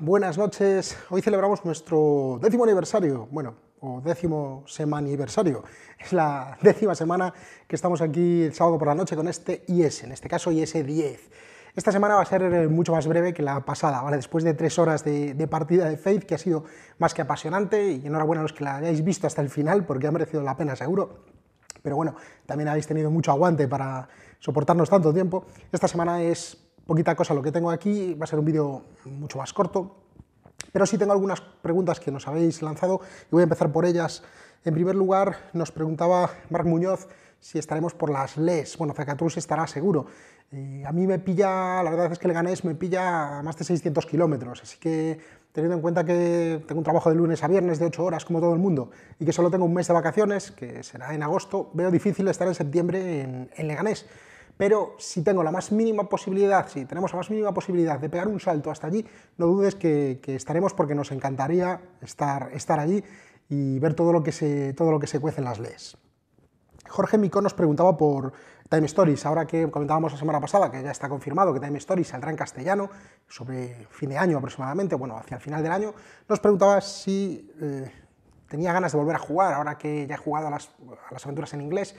buenas noches. Hoy celebramos nuestro décimo aniversario, bueno, o décimo semaniversario. Es la décima semana que estamos aquí el sábado por la noche con este IS, en este caso IS 10. Esta semana va a ser eh, mucho más breve que la pasada, ¿vale? Después de tres horas de, de partida de Faith, que ha sido más que apasionante, y enhorabuena a los que la hayáis visto hasta el final, porque ha merecido la pena, seguro pero bueno, también habéis tenido mucho aguante para soportarnos tanto tiempo. Esta semana es poquita cosa lo que tengo aquí, va a ser un vídeo mucho más corto, pero sí tengo algunas preguntas que nos habéis lanzado y voy a empezar por ellas. En primer lugar, nos preguntaba Marc Muñoz si estaremos por las LES. Bueno, Zacatrus estará seguro. a mí me pilla, la verdad es que Leganés me pilla a más de 600 kilómetros, así que teniendo en cuenta que tengo un trabajo de lunes a viernes de 8 horas, como todo el mundo, y que solo tengo un mes de vacaciones, que será en agosto, veo difícil estar en septiembre en, en Leganés pero si tengo la más mínima posibilidad, si tenemos la más mínima posibilidad de pegar un salto hasta allí, no dudes que, estaremos porque nos encantaría estar, estar allí y ver todo lo que se, todo lo que se cuece en las leyes. Jorge Mico nos preguntaba por Time Stories, ahora que comentábamos la semana pasada que ya está confirmado que Time Stories saldrá en castellano sobre fin de año aproximadamente, bueno, hacia el final del año, nos preguntaba si eh, tenía ganas de volver a jugar, ahora que ya he jugado a las, aventuras en inglés,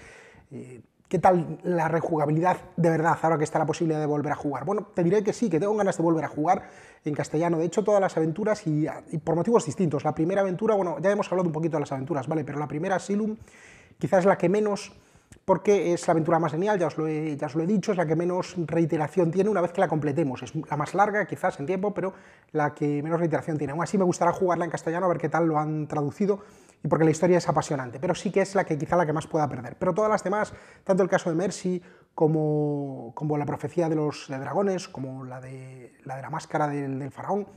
eh, ¿Qué tal la rejugabilidad de verdad ahora que está la posibilidad de volver a jugar? Bueno, te diré que sí, que tengo ganas de volver a jugar en castellano. De hecho, todas las aventuras y, por motivos distintos. La primera aventura, bueno, ya hemos hablado un poquito de las aventuras, ¿vale? Pero la primera, Silum, quizás es la que menos porque es la aventura más genial, ya os, lo he, ya os, lo he, dicho, es la que menos reiteración tiene una vez que la completemos. Es la más larga, quizás en tiempo, pero la que menos reiteración tiene. Aún así me gustará jugarla en castellano, a ver qué tal lo han traducido, y porque la historia es apasionante, pero sí que es la que quizá la que más pueda perder. Pero todas las demás, tanto el caso de Mercy como, la profecía de los dragones, como la de la, de la máscara del, faraón,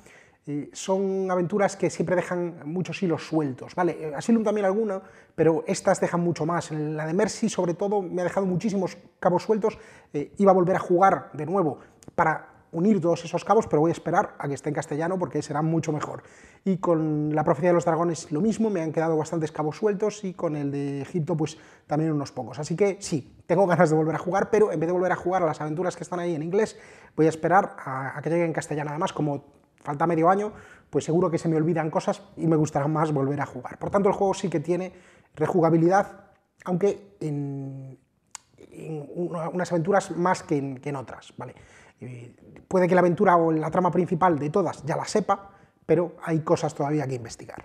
eh, son aventuras que siempre dejan muchos hilos sueltos, ¿vale? Eh, Asylum también alguna, pero estas dejan mucho más. La de Mercy, sobre todo, me ha dejado muchísimos cabos sueltos. Eh, iba a volver a jugar de nuevo para unir todos esos cabos, pero voy a esperar a que esté en castellano porque será mucho mejor. Y con la profecía de los dragones lo mismo, me han quedado bastantes cabos sueltos y con el de Egipto pues también unos pocos. Así que sí, tengo ganas de volver a jugar, pero en vez de volver a jugar a las aventuras que están ahí en inglés, voy a esperar a, que llegue en castellano. Además, como falta medio año, pues seguro que se me olvidan cosas y me gustará más volver a jugar. Por tanto, el juego sí que tiene rejugabilidad, aunque en, en unas aventuras más que en, otras. ¿vale? puede que la aventura o la trama principal de todas ya la sepa, pero hay cosas todavía que investigar.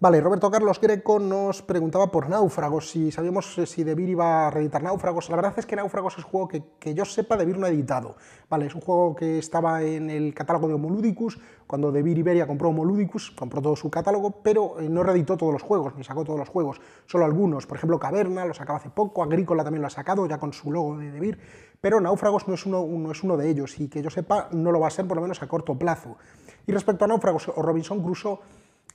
Vale, Roberto Carlos Greco nos preguntaba por Náufragos, si sabíamos eh, si Debir iba a reeditar Náufragos. La verdad es que Náufragos es un juego que, yo sepa, Debir no ha editado. Vale, es un juego que estaba en el catálogo de Homoludicus, cuando Debir Iberia compró Homoludicus, compró todo su catálogo, pero eh, no reeditó todos los juegos, ni sacó todos los juegos, solo algunos. Por ejemplo, Caverna lo sacaba hace poco, Agrícola también lo ha sacado, ya con su logo de Debir, pero Náufragos no es uno, no es uno de ellos y que yo sepa no lo va a ser por lo menos a corto plazo. Y respecto a Náufragos o Robinson Crusoe,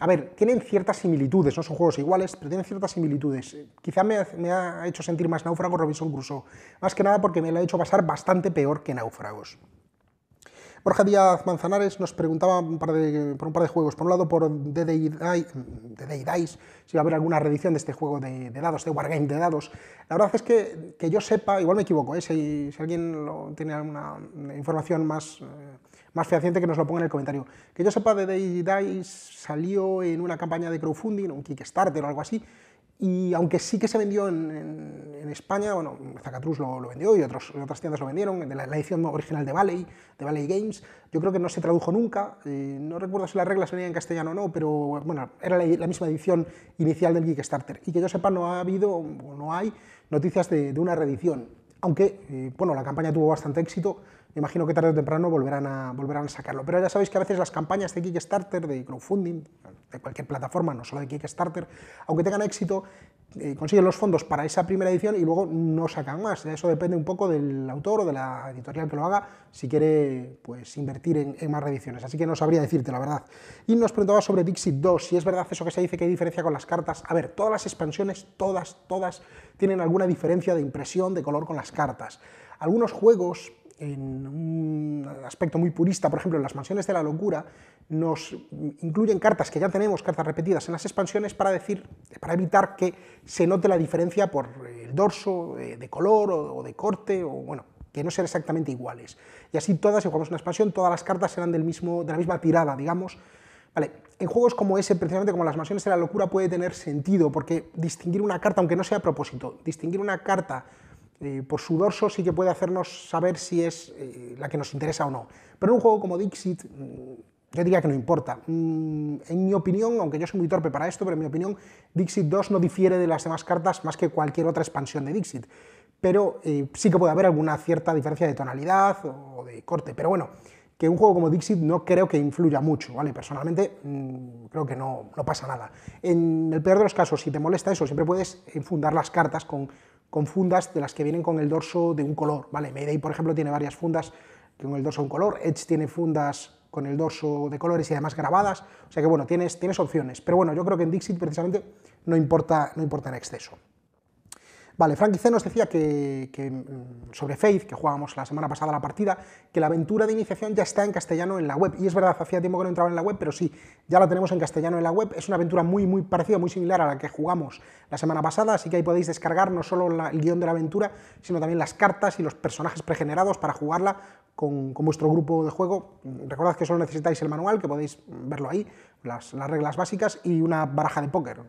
a ver, tienen ciertas similitudes, no son juegos iguales, pero tienen ciertas similitudes. Eh, quizá me, ha hecho sentir más Náufrago Robinson Crusoe, más que nada porque me lo ha hecho pasar bastante peor que Náufragos. Borja Díaz Manzanares nos preguntaba por un par de juegos. Por un lado, por The Day, Dice, mm, si va a haber alguna reedición de este juego de, dados, de Wargame de dados. La verdad es que, yo sepa, igual me equivoco, ¿eh? si, alguien tiene alguna información más... Eh, más fehaciente que nos lo ponga en el comentario. Que yo sepa, de Day salió en una campaña de crowdfunding, un Kickstarter o algo así, y aunque sí que se vendió en, España, bueno, Zacatrus lo, vendió y otros, otras tiendas lo vendieron, de la, edición original de Valley, de Valley Games, yo creo que no se tradujo nunca, eh, no recuerdo si las reglas venían en castellano o no, pero bueno, era la, misma edición inicial del Kickstarter. Y que yo sepa, no ha habido, o no hay, noticias de, una reedición. Aunque, eh, bueno, la campaña tuvo bastante éxito, imagino que tarde o temprano volverán a, volverán a sacarlo. Pero ya sabéis que a veces las campañas de Kickstarter, de crowdfunding, de cualquier plataforma, no solo de Kickstarter, aunque tengan éxito, eh, consiguen los fondos para esa primera edición y luego no sacan más. Eso depende un poco del autor o de la editorial que lo haga, si quiere pues, invertir en, más reediciones. Así que no sabría decirte, la verdad. Y nos preguntaba sobre Dixit 2, si es verdad eso que se dice que hay diferencia con las cartas. A ver, todas las expansiones, todas, todas, tienen alguna diferencia de impresión, de color con las cartas. Algunos juegos en un aspecto muy purista, por ejemplo, en las mansiones de la locura, nos incluyen cartas que ya tenemos, cartas repetidas en las expansiones, para decir, para evitar que se note la diferencia por el dorso, de color o de corte, o bueno, que no sean exactamente iguales. Y así todas, si jugamos una expansión, todas las cartas serán del mismo, de la misma tirada, digamos. Vale, en juegos como ese, precisamente como las mansiones de la locura, puede tener sentido, porque distinguir una carta, aunque no sea a propósito, distinguir una carta eh, por su dorso sí que puede hacernos saber si es eh, la que nos interesa o no. Pero en un juego como Dixit, mm, yo diría que no importa. Mm, en mi opinión, aunque yo soy muy torpe para esto, pero en mi opinión, Dixit 2 no difiere de las demás cartas más que cualquier otra expansión de Dixit. Pero eh, sí que puede haber alguna cierta diferencia de tonalidad o de corte. Pero bueno, que un juego como Dixit no creo que influya mucho, ¿vale? Personalmente mm, creo que no, no, pasa nada. En el peor de los casos, si te molesta eso, siempre puedes fundar las cartas con con fundas de las que vienen con el dorso de un color. ¿vale? Mayday, por ejemplo, tiene varias fundas con el dorso de un color, Edge tiene fundas con el dorso de colores y además grabadas, o sea que bueno, tienes, tienes opciones, pero bueno, yo creo que en Dixit precisamente no importa, no importa en exceso. Vale, Frank nos decía que, mm, sobre Faith, que jugábamos la semana pasada la partida, que la aventura de iniciación ya está en castellano en la web. Y es verdad, hacía tiempo que no entraba en la web, pero sí, ya la tenemos en castellano en la web. Es una aventura muy, muy parecida, muy similar a la que jugamos la semana pasada, así que ahí podéis descargar no solo el guión de la aventura, sino también las cartas y los personajes pregenerados para jugarla con, vuestro grupo de juego. Recordad que solo necesitáis el manual, que podéis verlo ahí, las, las reglas básicas y una baraja de póker.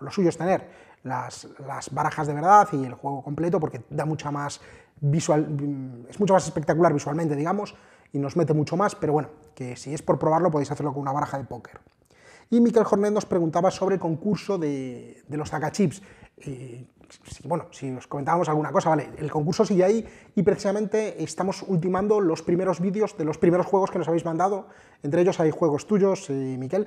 Lo suyo es tener las, barajas de verdad y el juego completo porque da mucha más visual, es mucho más espectacular visualmente, digamos, y nos mete mucho más, pero bueno, que si es por probarlo podéis hacerlo con una baraja de póker. Y Miquel Jornet nos preguntaba sobre el concurso de, los zacachips. Eh, bueno, si os comentábamos alguna cosa, vale, el concurso sigue ahí y precisamente estamos ultimando los primeros vídeos de los primeros juegos que nos habéis mandado, entre ellos hay juegos tuyos, eh, Miquel,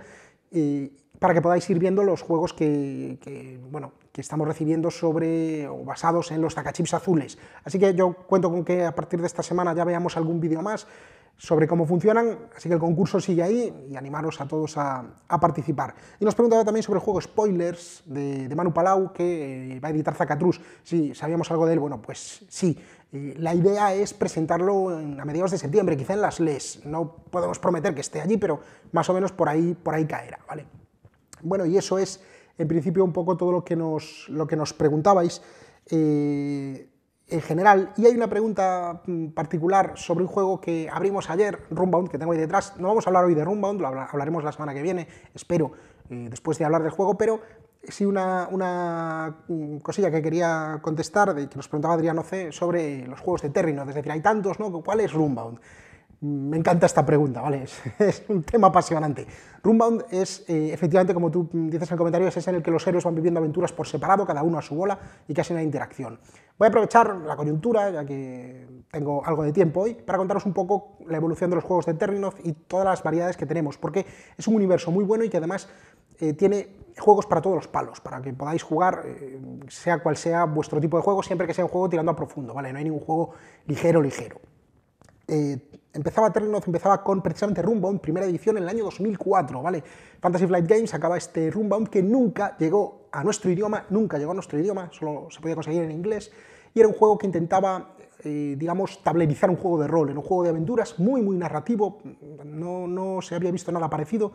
para que podáis ir viendo los juegos que, que, bueno, que estamos recibiendo sobre o basados en los tacachips azules. Así que yo cuento con que a partir de esta semana ya veamos algún vídeo más sobre cómo funcionan, así que el concurso sigue ahí y animaros a todos a, participar. Y nos preguntaba también sobre el juego Spoilers de, Manu Palau, que eh, va a editar Zacatrus. Si sabíamos algo de él, bueno, pues sí. Eh, la idea es presentarlo a mediados de septiembre, quizá en las LES. No podemos prometer que esté allí, pero más o menos por ahí, por ahí caerá, ¿vale? Bueno, y eso es en principio un poco todo lo que nos, lo que nos preguntabais eh, en general. Y hay una pregunta mm, particular sobre un juego que abrimos ayer, rumbound que tengo ahí detrás. No vamos a hablar hoy de rumbound lo hablaremos la semana que viene, espero, eh, después de hablar del juego, pero sí una, una, mm, cosilla que quería contestar, de, que nos preguntaba Adriano C, sobre los juegos de terreno Es decir, hay tantos, ¿no? ¿Cuál es Runbound? Me encanta esta pregunta, ¿vale? Es, un tema apasionante. Runbound es, eh, efectivamente, como tú dices en el comentario, es ese en el que los héroes van viviendo aventuras por separado, cada uno a su bola y casi no hay interacción. Voy a aprovechar la coyuntura, ya que tengo algo de tiempo hoy, para contaros un poco la evolución de los juegos de términos y todas las variedades que tenemos, porque es un universo muy bueno y que además eh, tiene juegos para todos los palos, para que podáis jugar, eh, sea cual sea vuestro tipo de juego, siempre que sea un juego tirando a profundo, ¿vale? No hay ningún juego ligero, ligero empezaba empezaba con precisamente Runbound, primera edición en el año 2004, ¿vale? Fantasy Flight Games acaba este Runbound que nunca llegó a nuestro idioma, nunca llegó a nuestro idioma, solo se podía conseguir en inglés, y era un juego que intentaba, eh, digamos, tablerizar un juego de rol, en un juego de aventuras muy, muy narrativo, no, no se había visto nada parecido,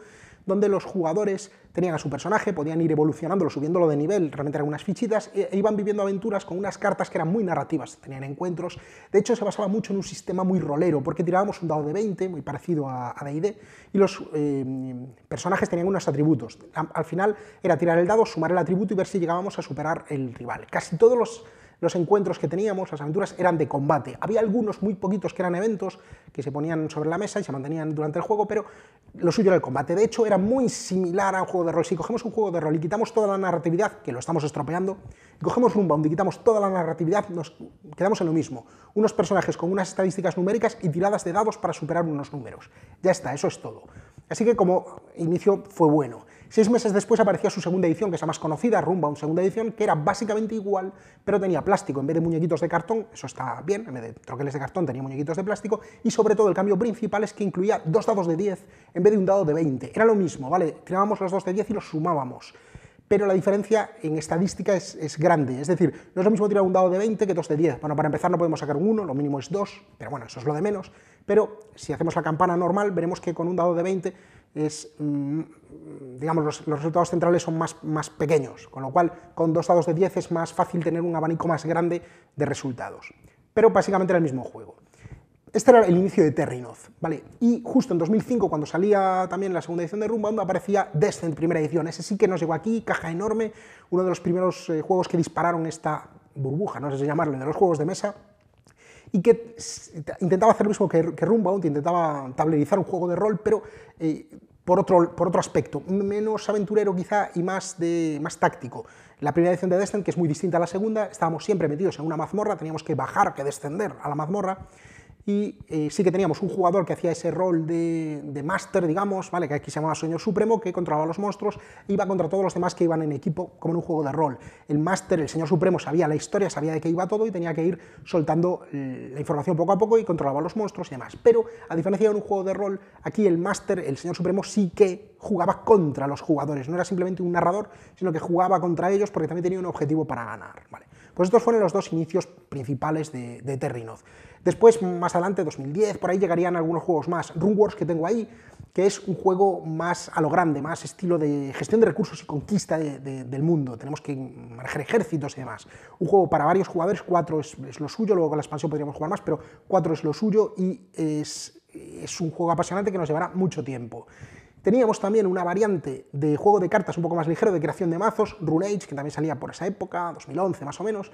donde los jugadores tenían a su personaje, podían ir evolucionándolo, subiéndolo de nivel, realmente eran unas fichitas, e, e iban viviendo aventuras con unas cartas que eran muy narrativas, tenían encuentros. De hecho, se basaba mucho en un sistema muy rolero, porque tirábamos un dado de 20, muy parecido a, D&D, y los eh, personajes tenían unos atributos. Al final era tirar el dado, sumar el atributo y ver si llegábamos a superar el rival. Casi todos los los encuentros que teníamos, las aventuras, eran de combate. Había algunos muy poquitos que eran eventos que se ponían sobre la mesa y se mantenían durante el juego, pero lo suyo era el combate. De hecho, era muy similar a un juego de rol. Si cogemos un juego de rol y quitamos toda la narratividad, que lo estamos estropeando, y cogemos Runbound y quitamos toda la narratividad, nos quedamos en lo mismo. Unos personajes con unas estadísticas numéricas y tiradas de dados para superar unos números. Ya está, eso es todo. Así que como inicio fue bueno. Seis meses después aparecía su segunda edición, que es la más conocida, Rumba, segunda edición, que era básicamente igual, pero tenía plástico en vez de muñequitos de cartón, eso está bien, en vez de troqueles de cartón tenía muñequitos de plástico, y sobre todo el cambio principal es que incluía dos dados de 10 en vez de un dado de 20. Era lo mismo, ¿vale? Tirábamos los dos de 10 y los sumábamos pero la diferencia en estadística es, grande. Es decir, no es lo mismo tirar un dado de 20 que dos de 10. Bueno, para empezar no podemos sacar un 1, lo mínimo es 2, pero bueno, eso es lo de menos. Pero si hacemos la campana normal, veremos que con un dado de 20 es, mm, digamos, los, resultados centrales son más, más pequeños, con lo cual con dos dados de 10 es más fácil tener un abanico más grande de resultados. Pero básicamente era el mismo juego. Este era el inicio de Terrinoz, ¿vale? Y justo en 2005, cuando salía también la segunda edición de Rumbound, aparecía Descent, primera edición. Ese sí que nos llegó aquí, caja enorme, uno de los primeros eh, juegos que dispararon esta burbuja, no sé si llamarlo, de los juegos de mesa, y que intentaba hacer lo mismo que, que intentaba tablerizar un juego de rol, pero eh, por, otro, por otro aspecto, menos aventurero quizá y más, de, más táctico. La primera edición de Descent, que es muy distinta a la segunda, estábamos siempre metidos en una mazmorra, teníamos que bajar, que descender a la mazmorra, y eh, sí que teníamos un jugador que hacía ese rol de, de máster, digamos, ¿vale? que aquí se llamaba Señor Supremo, que controlaba los monstruos, iba contra todos los demás que iban en equipo, como en un juego de rol. El máster, el Señor Supremo, sabía la historia, sabía de qué iba todo y tenía que ir soltando la información poco a poco y controlaba los monstruos y demás. Pero, a diferencia de un juego de rol, aquí el máster, el Señor Supremo, sí que jugaba contra los jugadores, no era simplemente un narrador, sino que jugaba contra ellos porque también tenía un objetivo para ganar. ¿vale? Pues estos fueron los dos inicios principales de, de Terrinoz. Después, más adelante, 2010, por ahí llegarían algunos juegos más. Wars que tengo ahí, que es un juego más a lo grande, más estilo de gestión de recursos y conquista del mundo. Tenemos que manejar ejércitos y demás. Un juego para varios jugadores, cuatro es, lo suyo, luego con la expansión podríamos jugar más, pero cuatro es lo suyo y es, es un juego apasionante que nos llevará mucho tiempo. Teníamos también una variante de juego de cartas un poco más ligero, de creación de mazos, Rune Age, que también salía por esa época, 2011 más o menos,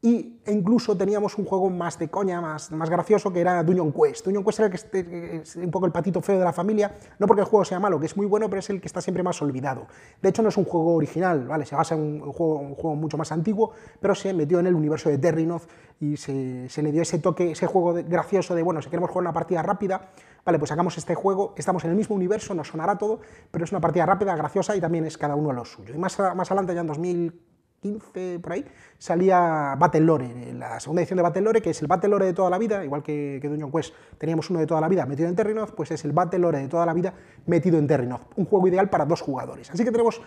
y incluso teníamos un juego más de coña, más, más gracioso, que era Dungeon Quest. Dungeon Quest era el este, que es un poco el patito feo de la familia, no porque el juego sea malo, que es muy bueno, pero es el que está siempre más olvidado. De hecho, no es un juego original, ¿vale? Se basa en un juego, un juego mucho más antiguo, pero se metió en el universo de Terrinoth y se, le dio ese toque, ese juego gracioso de, bueno, si queremos jugar una partida rápida, vale, pues sacamos este juego, estamos en el mismo universo, nos sonará todo, pero es una partida rápida, graciosa y también es cada uno lo suyo. Y más, más adelante, ya en 2000 15, por ahí, salía Lore, la segunda edición de Battle Lore, que es el Battle Lore de toda la vida, igual que, que Dungeon Quest teníamos uno de toda la vida metido en Terrinoth, pues es el Battle Lore de toda la vida metido en Terrinoth, un juego ideal para dos jugadores. Así que tenemos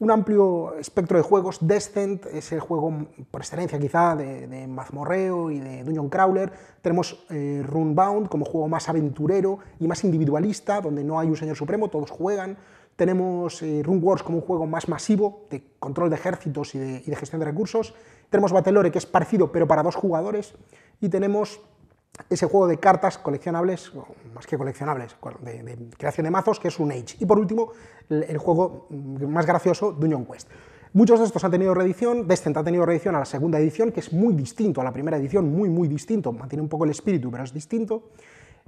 un amplio espectro de juegos, Descent es el juego por excelencia quizá de, mazmorreo y de Dungeon Crawler, tenemos eh, Runbound como juego más aventurero y más individualista, donde no hay un señor supremo, todos juegan, tenemos eh, Wars como un juego más masivo de control de ejércitos y de, gestión de recursos, tenemos Battlelore que es parecido pero para dos jugadores y tenemos ese juego de cartas coleccionables, más que coleccionables, de, creación de mazos, que es un Y por último, el, el juego mm, más gracioso, Dungeon Quest. Muchos de estos han tenido reedición, Descent ha tenido reedición a la segunda edición, que es muy distinto a la primera edición, muy, muy distinto, mantiene un poco el espíritu, pero es distinto.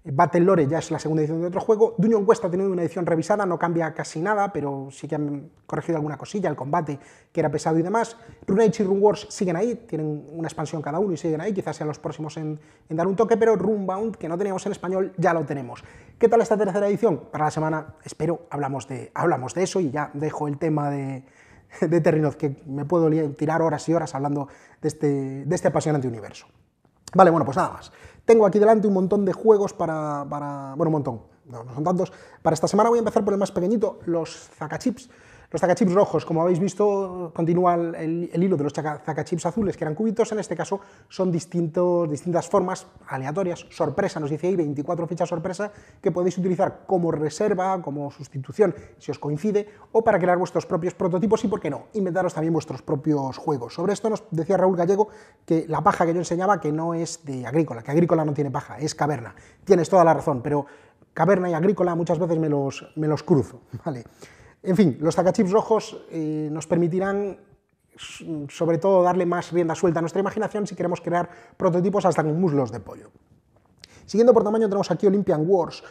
Battle Lore ya es la segunda edición de otro juego. Dungeon Quest ha tenido una edición revisada, no cambia casi nada, pero sí que han corregido alguna cosilla, el combate que era pesado y demás. Runage y Rune Wars siguen ahí, tienen una expansión cada uno y siguen ahí, quizás sean los próximos en, dar un toque, pero Runebound, que no teníamos en español, ya lo tenemos. ¿Qué tal esta tercera edición? Para la semana, espero, hablamos de, hablamos de eso y ya dejo el tema de, de Terrinoz, que me puedo tirar horas y horas hablando de este, de este apasionante universo. Vale, bueno, pues nada más. Tengo aquí delante un montón de juegos para... para bueno, un montón. No, no son tantos. Para esta semana voy a empezar por el más pequeñito, los Zacachips. Los zacachips rojos, como habéis visto, continúa el, hilo de los zacachips azules, que eran cubitos, en este caso son distintos, distintas formas aleatorias, sorpresa, nos dice ahí 24 fichas sorpresa, que podéis utilizar como reserva, como sustitución, si os coincide, o para crear vuestros propios prototipos y, por qué no, inventaros también vuestros propios juegos. Sobre esto nos decía Raúl Gallego que la paja que yo enseñaba que no es de agrícola, que agrícola no tiene paja, es caverna. Tienes toda la razón, pero caverna y agrícola muchas veces me los, me los cruzo, ¿vale? En fin, los tacachips rojos eh, nos permitirán mm, sobre todo darle más rienda suelta a nuestra imaginación si queremos crear prototipos hasta con muslos de pollo. Siguiendo por tamaño tenemos aquí Olympian Wars,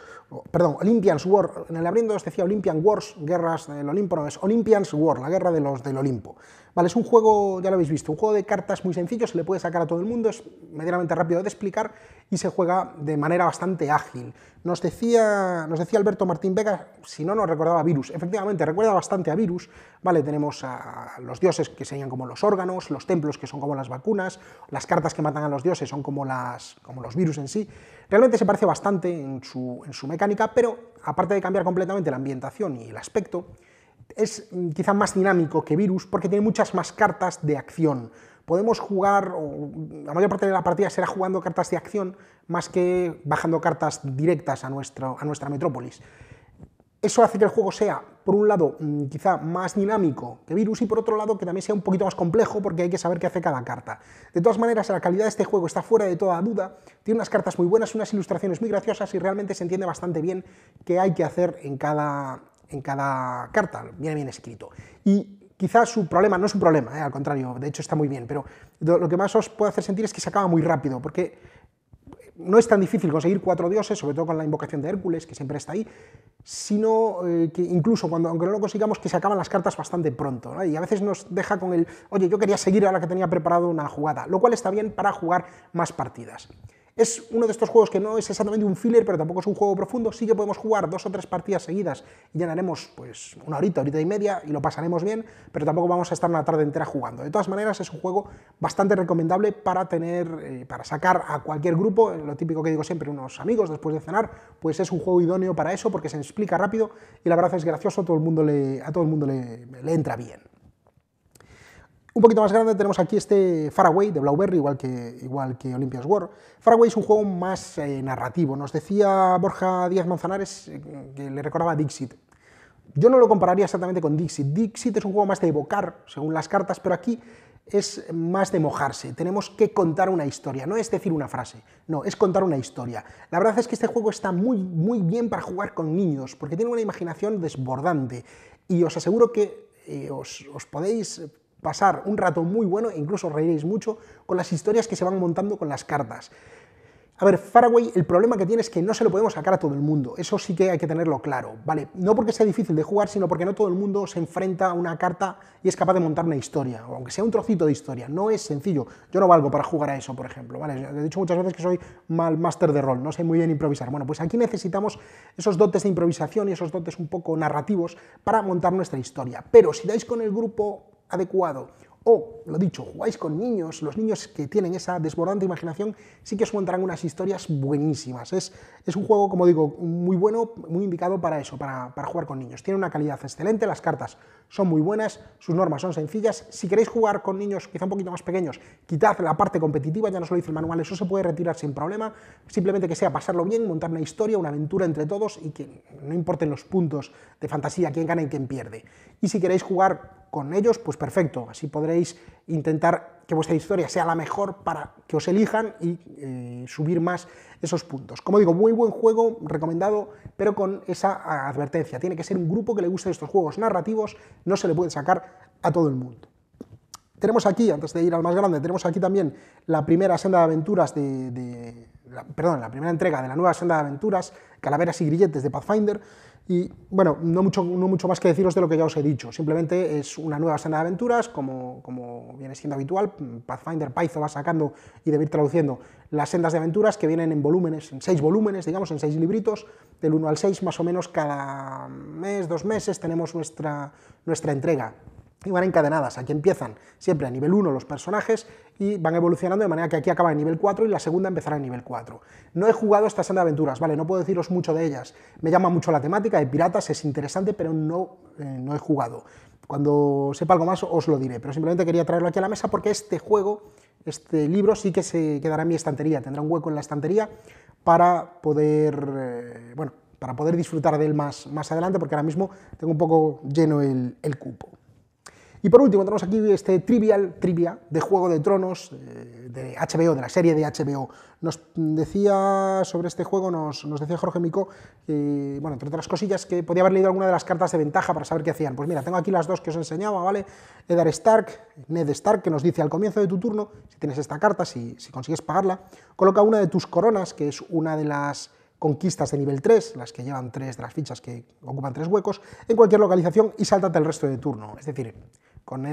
perdón, Olympians War, en el abriendo os decía Olympian Wars, guerras del Olimpo, no es Olympians War, la guerra de los del Olimpo es un juego, ya lo habéis visto, un juego de cartas muy sencillo, se le puede sacar a todo el mundo, es medianamente rápido de explicar y se juega de manera bastante ágil. Nos decía, nos decía Alberto Martín Vega, si no nos recordaba Virus, efectivamente recuerda bastante a Virus, ¿vale? Tenemos a los dioses que serían como los órganos, los templos que son como las vacunas, las cartas que matan a los dioses son como, las, como los virus en sí. Realmente se parece bastante en su, en su mecánica, pero aparte de cambiar completamente la ambientación y el aspecto, es mm, quizá más dinámico que Virus porque tiene muchas más cartas de acción. Podemos jugar, la mayor parte de la partida será jugando cartas de acción más que bajando cartas directas a, a nuestra metrópolis. Eso hace que el juego sea, por un lado, mm, quizá más dinámico que Virus y por otro lado que también sea un poquito más complejo porque hay que saber qué hace cada carta. De todas maneras, la calidad de este juego está fuera de toda duda, tiene unas cartas muy buenas, unas ilustraciones muy graciosas y realmente se entiende bastante bien qué hay que hacer en cada, en cada carta, viene bien escrito. Y quizás su problema, no es un problema, eh, al contrario, de hecho está muy bien, pero lo que más os puede hacer sentir es que se acaba muy rápido, porque no es tan difícil conseguir cuatro dioses, sobre todo con la invocación de Hércules, que siempre está ahí, sino eh, que incluso cuando, aunque no lo consigamos, que se acaban las cartas bastante pronto, y a veces nos deja con el, oye, yo quería seguir ahora que tenía preparado una jugada, lo cual está bien para jugar más partidas. Es uno de estos juegos que no es exactamente un filler, pero tampoco es un juego profundo. Sí que podemos jugar dos o tres partidas seguidas y llenaremos pues, una horita, horita y media y lo pasaremos bien, pero tampoco vamos a estar una tarde entera jugando. De todas maneras, es un juego bastante recomendable para tener, eh, para sacar a cualquier grupo, lo típico que digo siempre, unos amigos después de cenar, pues es un juego idóneo para eso porque se explica rápido y la verdad es gracioso, a todo el mundo le, a todo el mundo le, le entra bien. Un poquito más grande tenemos aquí este Faraway de Blauberry, igual que, igual que Olympia's War. Faraway es un juego más eh, narrativo. Nos decía Borja Díaz Manzanares eh, que le recordaba Dixit. Yo no lo compararía exactamente con Dixit. Dixit es un juego más de evocar, según las cartas, pero aquí es más de mojarse. Tenemos que contar una historia, no es decir una frase, no, es contar una historia. La verdad es que este juego está muy, muy bien para jugar con niños, porque tiene una imaginación desbordante. Y os aseguro que eh, os, os podéis pasar un rato muy bueno, e incluso reiréis mucho, con las historias que se van montando con las cartas. A ver, Faraway, el problema que tiene es que no se lo podemos sacar a todo el mundo, eso sí que hay que tenerlo claro, ¿vale? No porque sea difícil de jugar, sino porque no todo el mundo se enfrenta a una carta y es capaz de montar una historia, aunque sea un trocito de historia, no es sencillo. Yo no valgo para jugar a eso, por ejemplo, ¿vale? He dicho muchas veces que soy mal máster de rol, no sé muy bien improvisar. Bueno, pues aquí necesitamos esos dotes de improvisación y esos dotes un poco narrativos para montar nuestra historia, pero si dais con el grupo adecuado. O, lo dicho, jugáis con niños, los niños que tienen esa desbordante imaginación sí que os montarán unas historias buenísimas. Es, es un juego, como digo, muy bueno, muy indicado para eso, para, jugar con niños. Tiene una calidad excelente, las cartas son muy buenas, sus normas son sencillas. Si queréis jugar con niños quizá un poquito más pequeños, quitad la parte competitiva, ya no lo dice el manual, eso se puede retirar sin problema. Simplemente que sea pasarlo bien, montar una historia, una aventura entre todos y que no importen los puntos de fantasía, quién gana y quién pierde. Y si queréis jugar con ellos, pues perfecto, así podréis intentar que vuestra historia sea la mejor para que os elijan y eh, subir más esos puntos. Como digo, muy buen juego, recomendado, pero con esa advertencia. Tiene que ser un grupo que le guste estos juegos narrativos, no se le puede sacar a todo el mundo. Tenemos aquí, antes de ir al más grande, tenemos aquí también la primera senda de aventuras de, perdón, la primera entrega de la nueva senda de aventuras, Calaveras y Grilletes de Pathfinder. Y bueno, no mucho, no mucho más que deciros de lo que ya os he dicho, simplemente es una nueva senda de aventuras, como, como viene siendo habitual, Pathfinder Python va sacando y debe ir traduciendo las sendas de aventuras que vienen en volúmenes, en seis volúmenes, digamos, en seis libritos, del 1 al 6 más o menos cada mes, dos meses tenemos nuestra, nuestra entrega y van encadenadas. Aquí empiezan siempre a nivel 1 los personajes y van evolucionando de manera que aquí acaba en nivel 4 y la segunda empezará en nivel 4. No he jugado esta senda de aventuras, ¿vale? No puedo deciros mucho de ellas. Me llama mucho la temática de piratas, es interesante, pero no, eh, no he jugado. Cuando sepa algo más os lo diré, pero simplemente quería traerlo aquí a la mesa porque este juego, este libro sí que se quedará en mi estantería, tendrá un hueco en la estantería para poder, eh, bueno, para poder disfrutar de él más, más adelante porque ahora mismo tengo un poco lleno el cupo. Y por último, tenemos aquí este trivial trivia de Juego de Tronos, eh, de HBO, de la serie de HBO. Nos decía sobre este juego, nos, decía Jorge Mico, bueno, entre otras cosillas, que podía haber leído alguna de las cartas de ventaja para saber qué hacían. Pues mira, tengo aquí las dos que os enseñaba, ¿vale? Eddard Stark, Ned Stark, que nos dice al comienzo de tu turno, si tienes esta carta, si, consigues pagarla, coloca una de tus coronas, que es una de las conquistas de nivel 3, las que llevan tres de las fichas que ocupan tres huecos, en cualquier localización y sáltate el resto de turno. Es decir, con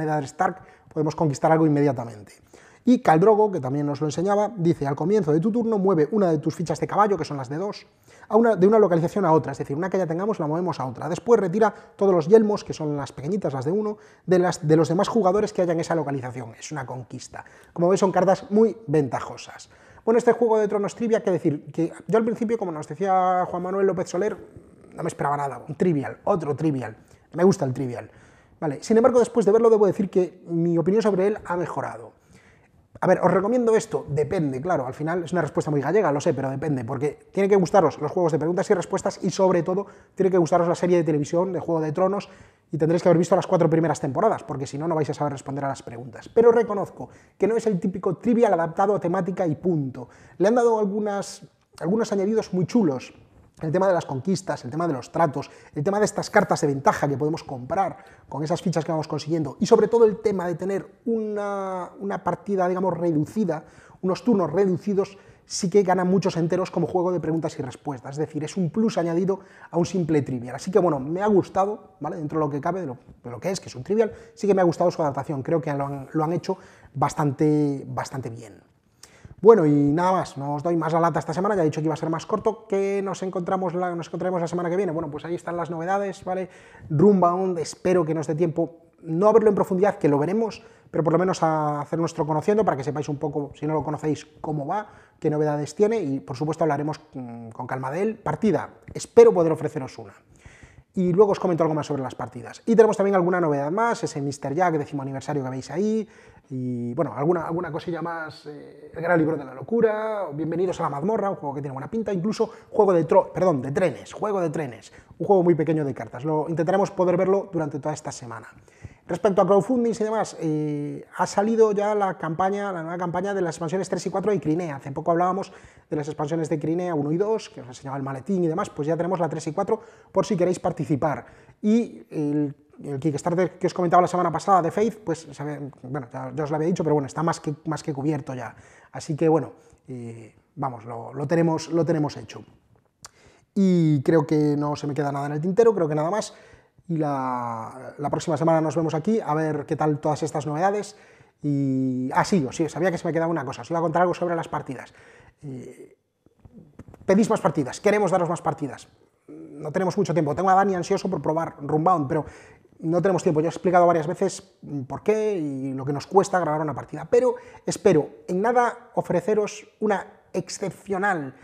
Eddard, Stark podemos conquistar algo inmediatamente. Y Caldrogo, que también nos lo enseñaba, dice, al comienzo de tu turno mueve una de tus fichas de caballo, que son las de dos, a una, de una localización a otra, es decir, una que ya tengamos la movemos a otra. Después retira todos los yelmos, que son las pequeñitas, las de uno, de, las, de los demás jugadores que hayan esa localización. Es una conquista. Como veis, son cartas muy ventajosas. Bueno, este juego de Tronos Trivia, que decir, que yo al principio, como nos decía Juan Manuel López Soler, no me esperaba nada. Un trivial, otro trivial. Me gusta el trivial. Vale. Sin embargo, después de verlo, debo decir que mi opinión sobre él ha mejorado. A ver, os recomiendo esto, depende, claro, al final es una respuesta muy gallega, lo sé, pero depende, porque tiene que gustaros los juegos de preguntas y respuestas y sobre todo tiene que gustaros la serie de televisión de Juego de Tronos y tendréis que haber visto las cuatro primeras temporadas, porque si no, no vais a saber responder a las preguntas. Pero reconozco que no es el típico trivial adaptado a temática y punto. Le han dado algunos añadidos muy chulos, el tema de las conquistas, el tema de los tratos, el tema de estas cartas de ventaja que podemos comprar con esas fichas que vamos consiguiendo y sobre todo el tema de tener una, partida, digamos, reducida, unos turnos reducidos, sí que ganan muchos enteros como juego de preguntas y respuestas. Es decir, es un plus añadido a un simple trivial. Así que bueno, me ha gustado, ¿vale? Dentro de lo que cabe, de lo, que es, que es un trivial, sí que me ha gustado su adaptación. Creo que lo han, lo han hecho bastante, bastante bien. Bueno, y nada más, no os doy más la lata esta semana, ya he dicho que iba a ser más corto, que nos encontramos la, nos encontraremos la semana que viene. Bueno, pues ahí están las novedades, ¿vale? on, espero que nos dé tiempo no a verlo en profundidad, que lo veremos, pero por lo menos a hacer nuestro conociendo para que sepáis un poco, si no lo conocéis, cómo va, qué novedades tiene y por supuesto hablaremos mm, con calma de él. Partida, espero poder ofreceros una y luego os comento algo más sobre las partidas. Y tenemos también alguna novedad más, ese Mr. Jack, décimo aniversario que veis ahí, y bueno, alguna, alguna cosilla más, eh, el gran libro de la locura, Bienvenidos a la mazmorra, un juego que tiene buena pinta, incluso juego de, perdón, de trenes, juego de trenes, un juego muy pequeño de cartas. Lo intentaremos poder verlo durante toda esta semana. Respecto a crowdfunding y demás, eh, ha salido ya la campaña, la nueva campaña de las expansiones 3 y 4 de Crinea. Hace poco hablábamos de las expansiones de Crinea 1 y 2, que os enseñaba el maletín y demás, pues ya tenemos la 3 y 4 por si queréis participar. Y el, el Kickstarter que os comentaba la semana pasada de Faith, pues bueno, ya, os lo había dicho, pero bueno, está más que, más que cubierto ya. Así que bueno, eh, vamos, lo, tenemos, lo tenemos hecho. Y creo que no se me queda nada en el tintero, creo que nada más y la, próxima semana nos vemos aquí a ver qué tal todas estas novedades. Y así, ah, sí, sabía que se me quedaba una cosa, os iba a contar algo sobre las partidas. Eh, pedís más partidas, queremos daros más partidas. No tenemos mucho tiempo, tengo a Dani ansioso por probar Runbound, pero no tenemos tiempo. Yo he explicado varias veces mm, por qué y lo que nos cuesta grabar una partida, pero espero en nada ofreceros una excepcional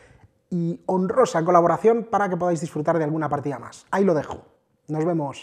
y honrosa colaboración para que podáis disfrutar de alguna partida más. Ahí lo dejo. Nos vemos.